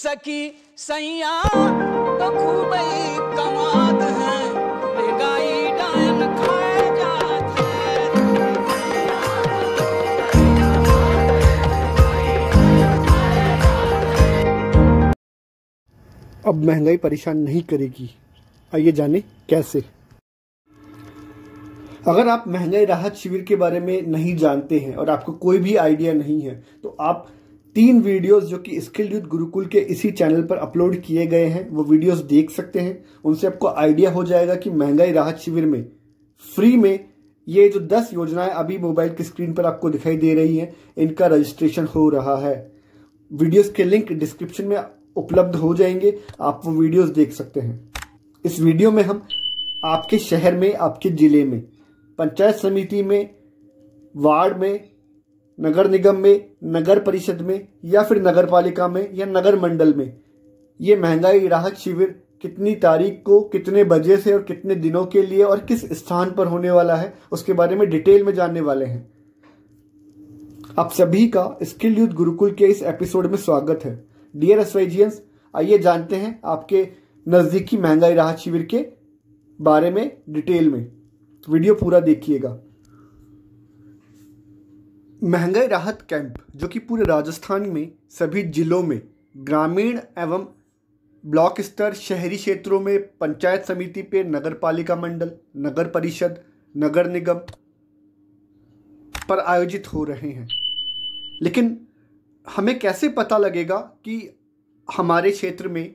सकी सैया तो खूब कमाद है डायन खाए जात है अब महंगाई परेशान नहीं करेगी आइए जाने कैसे अगर आप महंगाई राहत शिविर के बारे में नहीं जानते हैं और आपको कोई भी आइडिया नहीं है तो आप तीन वीडियोस जो कि स्किल्ड यूथ गुरुकुल के इसी चैनल पर अपलोड किए गए हैं वो वीडियोस देख सकते हैं उनसे आपको आइडिया हो जाएगा कि महंगाई राहत शिविर में फ्री में ये जो दस योजनाएं अभी मोबाइल की स्क्रीन पर आपको दिखाई दे रही हैं इनका रजिस्ट्रेशन हो रहा है वीडियोस के लिंक डिस्क्रिप्शन में उपलब्ध हो जाएंगे आप वो वीडियोज देख सकते हैं इस वीडियो में हम आपके शहर में आपके जिले में पंचायत समिति में वार्ड में नगर निगम में नगर परिषद में या फिर नगर पालिका में या नगर मंडल में ये महंगाई राहत शिविर कितनी तारीख को कितने बजे से और कितने दिनों के लिए और किस स्थान पर होने वाला है उसके बारे में डिटेल में जानने वाले हैं आप सभी का स्किल यूथ गुरुकुल के इस एपिसोड में स्वागत है डियर एसवाइजियंस आइए जानते हैं आपके नज़दीकी महंगाई राहत शिविर के बारे में डिटेल में वीडियो पूरा देखिएगा महंगाई राहत कैंप जो कि पूरे राजस्थान में सभी जिलों में ग्रामीण एवं ब्लॉक स्तर शहरी क्षेत्रों में पंचायत समिति पे नगर पालिका मंडल नगर परिषद नगर निगम पर आयोजित हो रहे हैं लेकिन हमें कैसे पता लगेगा कि हमारे क्षेत्र में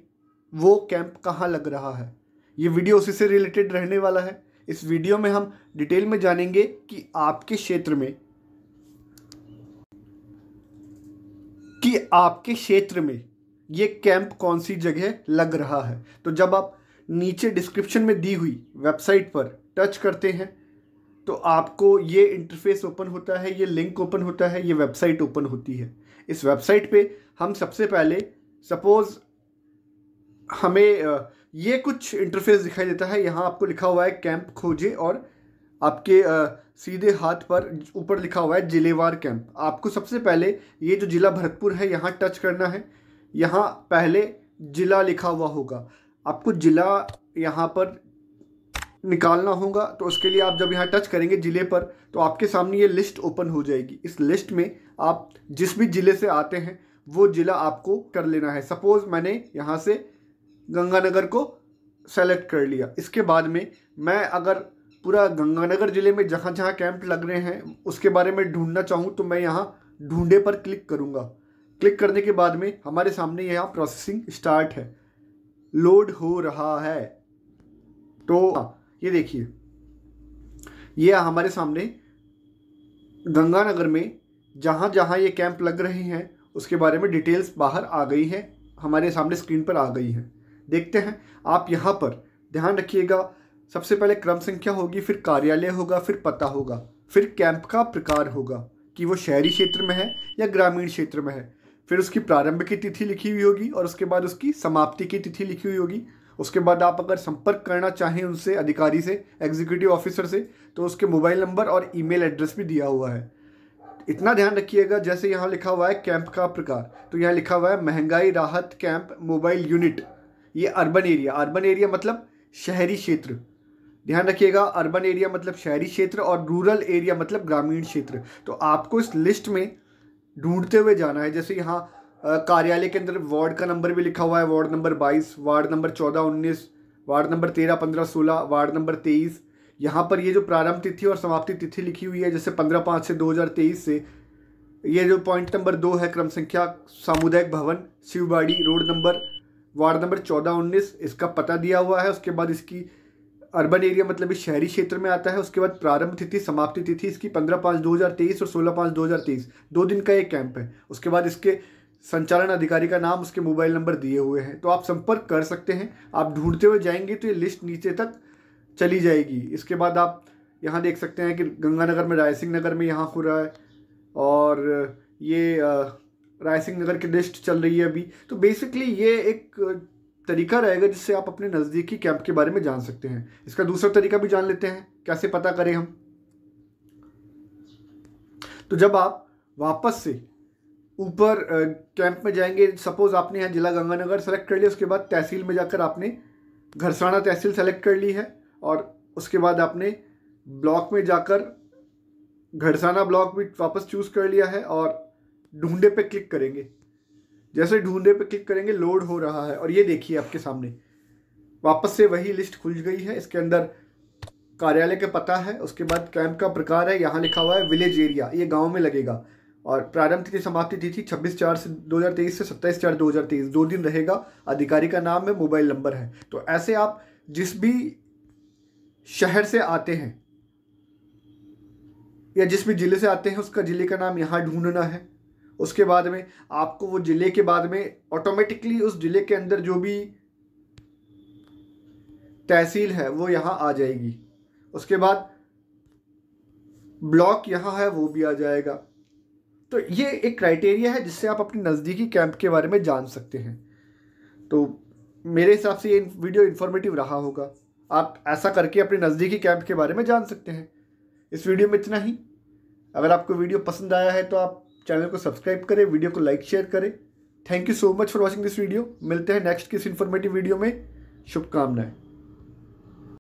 वो कैंप कहाँ लग रहा है ये वीडियो उसी से रिलेटेड रहने वाला है इस वीडियो में हम डिटेल में जानेंगे कि आपके क्षेत्र में कि आपके क्षेत्र में ये कैंप कौन सी जगह लग रहा है तो जब आप नीचे डिस्क्रिप्शन में दी हुई वेबसाइट पर टच करते हैं तो आपको ये इंटरफेस ओपन होता है ये लिंक ओपन होता है ये वेबसाइट ओपन होती है इस वेबसाइट पे हम सबसे पहले सपोज़ हमें ये कुछ इंटरफेस दिखाई देता है यहाँ आपको लिखा हुआ है कैंप खोजे और आपके आ, सीधे हाथ पर ऊपर लिखा हुआ है जिलेवार कैंप आपको सबसे पहले ये जो ज़िला भरतपुर है यहाँ टच करना है यहाँ पहले ज़िला लिखा हुआ होगा आपको ज़िला यहाँ पर निकालना होगा तो उसके लिए आप जब यहाँ टच करेंगे ज़िले पर तो आपके सामने ये लिस्ट ओपन हो जाएगी इस लिस्ट में आप जिस भी ज़िले से आते हैं वो ज़िला आपको कर लेना है सपोज़ मैंने यहाँ से गंगानगर को सेलेक्ट कर लिया इसके बाद में मैं अगर पूरा गंगानगर ज़िले में जहाँ जहाँ कैंप लग रहे हैं उसके बारे में ढूंढना चाहूँ तो मैं यहाँ ढूंढे पर क्लिक करूँगा क्लिक करने के बाद में हमारे सामने यहाँ प्रोसेसिंग स्टार्ट है लोड हो रहा है तो हाँ, ये देखिए ये हमारे सामने गंगानगर में जहाँ जहाँ ये कैंप लग रहे हैं उसके बारे में डिटेल्स बाहर आ गई है हमारे सामने स्क्रीन पर आ गई है देखते हैं आप यहाँ पर ध्यान रखिएगा सबसे पहले क्रम संख्या होगी फिर कार्यालय होगा फिर पता होगा फिर कैंप का प्रकार होगा कि वो शहरी क्षेत्र में है या ग्रामीण क्षेत्र में है फिर उसकी प्रारंभ की तिथि लिखी हुई होगी और उसके बाद उसकी समाप्ति की तिथि लिखी हुई होगी उसके बाद आप अगर संपर्क करना चाहें उनसे अधिकारी से एग्जीक्यूटिव ऑफिसर से तो उसके मोबाइल नंबर और ईमेल एड्रेस भी दिया हुआ है इतना ध्यान रखिएगा जैसे यहाँ लिखा हुआ है कैंप का प्रकार तो यहाँ लिखा हुआ है महंगाई राहत कैंप मोबाइल यूनिट ये अर्बन एरिया अर्बन एरिया मतलब शहरी क्षेत्र ध्यान रखिएगा अर्बन एरिया मतलब शहरी क्षेत्र और रूरल एरिया मतलब ग्रामीण क्षेत्र तो आपको इस लिस्ट में ढूंढते हुए जाना है जैसे यहाँ कार्यालय के अंदर वार्ड का नंबर भी लिखा हुआ है वार्ड नंबर बाईस वार्ड नंबर चौदह उन्नीस वार्ड नंबर तेरह पंद्रह सोलह वार्ड नंबर तेईस यहाँ पर ये जो प्रारंभ तिथि और समाप्ति तिथि लिखी हुई है जैसे पंद्रह पाँच से दो हज़ार तेईस से ये जो पॉइंट नंबर दो है क्रम संख्या सामुदायिक भवन Shivbari road number ward number चौदह उन्नीस इसका पता दिया हुआ है उसके बाद इसकी अर्बन एरिया मतलब इस शहरी क्षेत्र में आता है उसके बाद प्रारंभ तिथि समाप्ति तिथि इसकी पंद्रह पाँच दो हज़ार तेईस और सोलह पाँच दो हज़ार तेईस दो दिन का एक कैंप है उसके बाद इसके संचालन अधिकारी का नाम उसके मोबाइल नंबर दिए हुए हैं तो आप संपर्क कर सकते हैं आप ढूंढते हुए जाएंगे तो ये लिस्ट नीचे तक चली जाएगी इसके बाद आप यहाँ देख सकते हैं कि गंगानगर में राय सिंह नगर में यहाँ हो रहा है और ये राय सिंह नगर की लिस्ट चल रही है अभी तो बेसिकली ये एक तरीका रहेगा जिससे आप अपने नज़दीकी कैंप के बारे में जान सकते हैं इसका दूसरा तरीका भी जान लेते हैं कैसे पता करें हम तो जब आप वापस से ऊपर कैंप में जाएंगे सपोज़ आपने यहाँ जिला गंगानगर सेलेक्ट कर लिया उसके बाद तहसील में जाकर आपने घरसाना तहसील सेलेक्ट कर ली है और उसके बाद आपने ब्लॉक में जाकर घरसाना ब्लॉक भी वापस चूज़ कर लिया है और ढूंढे पे क्लिक करेंगे जैसे ढूंढने पे क्लिक करेंगे लोड हो रहा है और ये देखिए आपके सामने वापस से वही लिस्ट खुल गई है इसके अंदर कार्यालय का पता है उसके बाद कैंप का प्रकार है यहाँ लिखा हुआ है विलेज एरिया ये गांव में लगेगा और प्रारंभ की समाप्ति तिथि छब्बीस चार से तेईस से सत्ताईस चार तेईस दो दिन रहेगा अधिकारी का नाम है मोबाइल नंबर है तो ऐसे आप जिस भी शहर से आते हैं या जिस भी ज़िले से आते हैं उसका ज़िले का नाम यहाँ ढूंढना है उसके बाद में आपको वो ज़िले के बाद में ऑटोमेटिकली उस ज़िले के अंदर जो भी तहसील है वो यहाँ आ जाएगी उसके बाद ब्लॉक यहाँ है वो भी आ जाएगा तो ये एक क्राइटेरिया है जिससे आप अपने नज़दीकी कैंप के बारे में जान सकते हैं तो मेरे हिसाब से ये वीडियो इन्फॉर्मेटिव रहा होगा आप ऐसा करके अपने नज़दीकी कैंप के बारे में जान सकते हैं इस वीडियो में इतना ही अगर आपको वीडियो पसंद आया है तो आप चैनल को सब्सक्राइब करें वीडियो को लाइक शेयर करें thank you so much for watching this video मिलते हैं नेक्स्ट किस इन्फॉर्मेटिव वीडियो में शुभकामनाएं